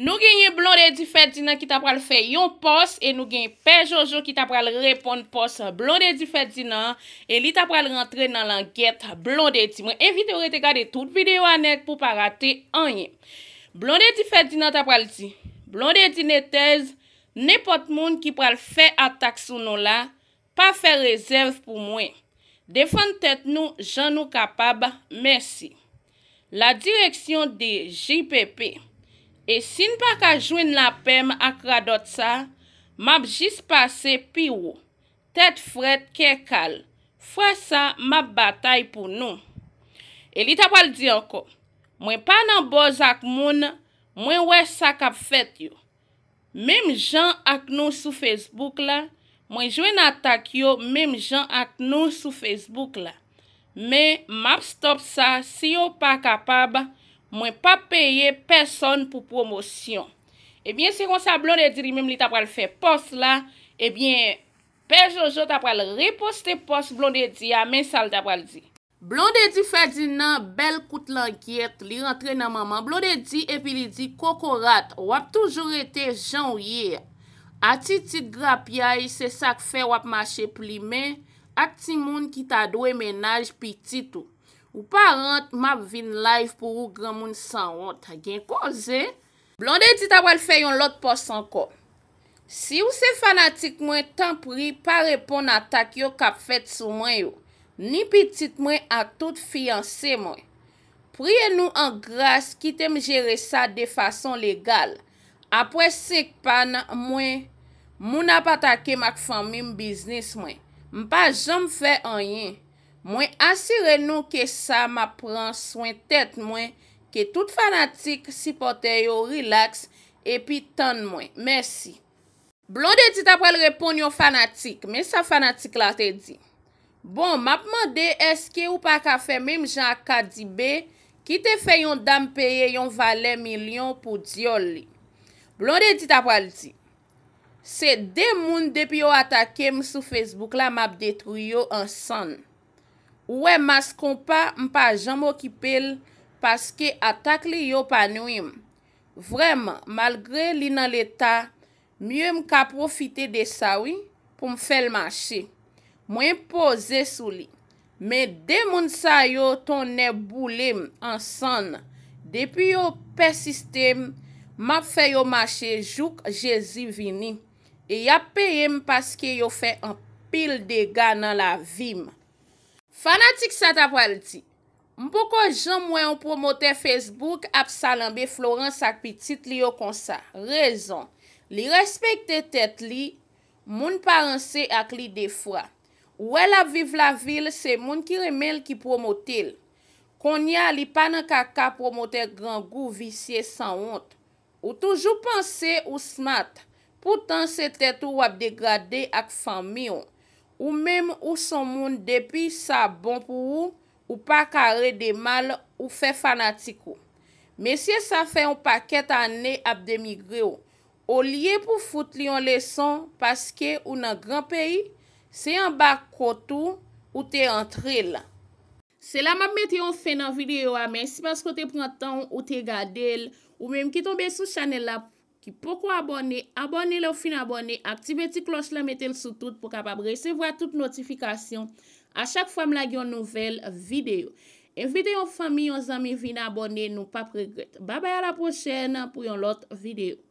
Nou gen yon blondè di Ferdinand ki ta pral fè yon pos e nou gen pe Jojo ki ta pral repon pos blondè di Ferdinand e li ta pral rentre nan lanket blondè di. Mwen evite wè te gade tout videyo anèk pou pa rate anyè. Blondè di Ferdinand ta pral di, blondè di netèz, nepot moun ki pral fè atak sou nou la, pa fè rezèv pou mwen. Defande tèt nou, jan nou kapab, mèsi. La direksyon de JPP E sin pa ka jwen la pem ak radot sa, map jis pase piwo, tet fred ke kal, fwa sa map batay pou nou. E li tapal di anko, mwen pa nan boz ak moun, mwen wè sa kap fet yo. Mem jan ak nou sou Facebook la, mwen jwen atak yo, mem jan ak nou sou Facebook la. Me map stop sa, si yo pa kapab, mwen pa peye person pou promosyon. Ebyen, se kon sa blondedji li mem li tap pral fe post la, ebyen, pe Jojo tap pral riposte post blondedji a mensal tap pral di. Blondedji fe di nan bel kout lankyet li rentre nan maman. Blondedji epi li di kokorat wap toujou rete jan wye. Ati tit grap ya yi se sak fe wap mache pli men, ati moun ki ta do e menaj pi tit ou. Ou pa rent, map vin laif pou ou gran moun san wot. Ta gen konze. Blonde dit a wèl fè yon lot pos anko. Si ou se fanatik mwen, tan pri pa repon a tak yo kap fèt sou mwen yo. Ni pitit mwen a tout fiyanse mwen. Priye nou an gras ki tem jere sa de fason legal. Apre sek pan mwen, moun ap atake mak fèmim biznis mwen. Mpa jom fè anyen. Mwen asire nou ke sa ma pran swen tet mwen ke tout fanatik sipote yo rilaks epi tan mwen. Mersi. Blonde dit apwal repon yo fanatik, men sa fanatik la te di. Bon, map mande eske ou pa ka fe mwen jen akadibe ki te fe yon dam peye yon valen milyon pou diyo li. Blonde dit apwal di. Se demoun depi yo atakem sou Facebook la map detroyo ansan. Ouwe mas kompa mpa janm okipel paske atak li yo panou im. Vreman, malgre li nan leta, miye mka profite de sawi pou mfele manche. Mwen pose sou li. Me demoun sa yo ton neboulem ansan. Depi yo persistem, map fe yo manche jouk jezi vini. E yap peye mpaske yo fe an pil dega nan la vime. Fanatik sa ta pral ti, mpoko jan mwen yon promote Facebook ap salanbe Florence ak pitit li yo konsa. Rezon, li respekte tet li, moun parensi ak li defwa. Ou el ap viv la vil se moun ki remel ki promote il. Konya li panan kaka promote gran gou visye san ont. Ou toujou panse ou smat, poutan se tet ou ap degradè ak fami yon. Ou mèm ou son moun depi sa bon pou ou, ou pa kare de mal ou fe fanatiko. Men si sa fe yon paket ane ap demigre ou, ou liye pou foute liyon leson, paske ou nan gran peyi, se yon bak koto ou te antre la. Se la map me te yon fe nan videyo a, men si pasko te prantan ou te gade el, ou mèm ki tombe sou chanel la. ki pokou abone, abone le ou fin abone, aktive ti klos la metel sou tout pou kapabre se vwa tout notifikasyon. A chak fwa m la gen nouvel videyo. Envite yon fami, yon zami vin abone, nou pa pregret. Babay a la pochene pou yon lot videyo.